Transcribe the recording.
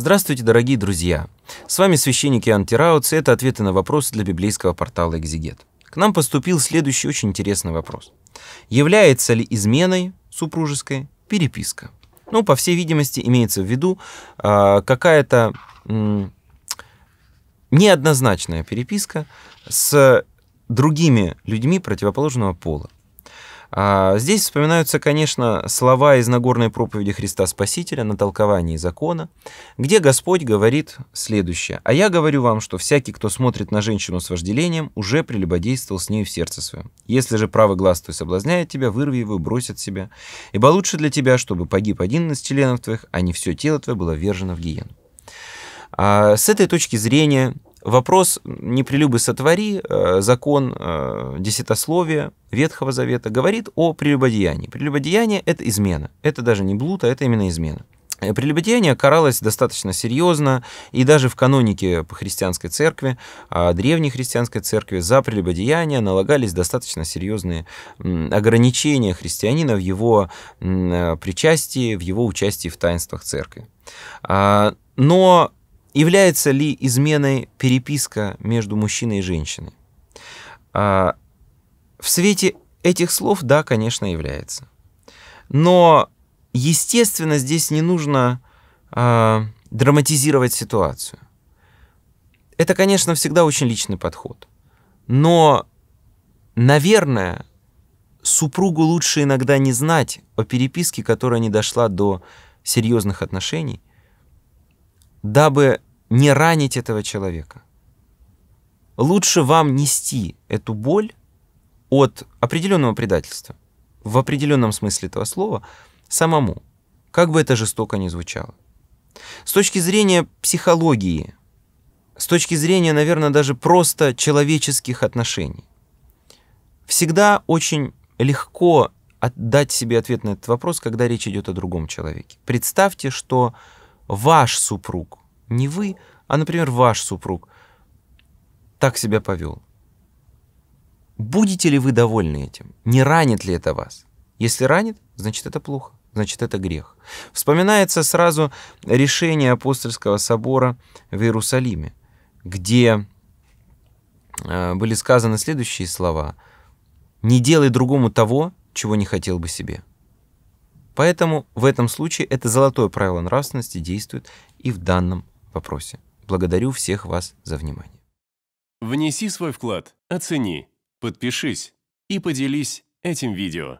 Здравствуйте, дорогие друзья! С вами священник Иоанн Тираутс, и это ответы на вопросы для библейского портала Экзигет. К нам поступил следующий очень интересный вопрос. Является ли изменой супружеской переписка? Ну, по всей видимости, имеется в виду э, какая-то э, неоднозначная переписка с другими людьми противоположного пола. А, здесь вспоминаются, конечно, слова из Нагорной проповеди Христа Спасителя на толковании закона, где Господь говорит следующее. «А я говорю вам, что всякий, кто смотрит на женщину с вожделением, уже прелюбодействовал с ней в сердце своем. Если же правый глаз твой соблазняет тебя, вырви его и брось от себя. Ибо лучше для тебя, чтобы погиб один из членов твоих, а не все тело твое было вержено в гиену». А, с этой точки зрения Вопрос «не прелюбы сотвори», э, закон э, десятословия Ветхого Завета говорит о прелюбодеянии. Прелюбодеяние – это измена. Это даже не блуд, а это именно измена. Э, прелюбодеяние каралось достаточно серьезно, и даже в канонике по христианской церкви, а древней христианской церкви, за прелюбодеяние налагались достаточно серьезные ограничения христианина в его причастии, в его участии в таинствах церкви. А, но Является ли изменой переписка между мужчиной и женщиной? А, в свете этих слов, да, конечно, является. Но, естественно, здесь не нужно а, драматизировать ситуацию. Это, конечно, всегда очень личный подход. Но, наверное, супругу лучше иногда не знать о переписке, которая не дошла до серьезных отношений, дабы не ранить этого человека. Лучше вам нести эту боль от определенного предательства, в определенном смысле этого слова, самому, как бы это жестоко ни звучало. С точки зрения психологии, с точки зрения, наверное, даже просто человеческих отношений, всегда очень легко отдать себе ответ на этот вопрос, когда речь идет о другом человеке. Представьте, что ваш супруг, не вы, а, например, ваш супруг так себя повел. Будете ли вы довольны этим? Не ранит ли это вас? Если ранит, значит это плохо, значит это грех. Вспоминается сразу решение апостольского собора в Иерусалиме, где э, были сказаны следующие слова. «Не делай другому того, чего не хотел бы себе». Поэтому в этом случае это золотое правило нравственности действует и в данном вопросе. Благодарю всех вас за внимание. Внеси свой вклад, оцени, подпишись и поделись этим видео.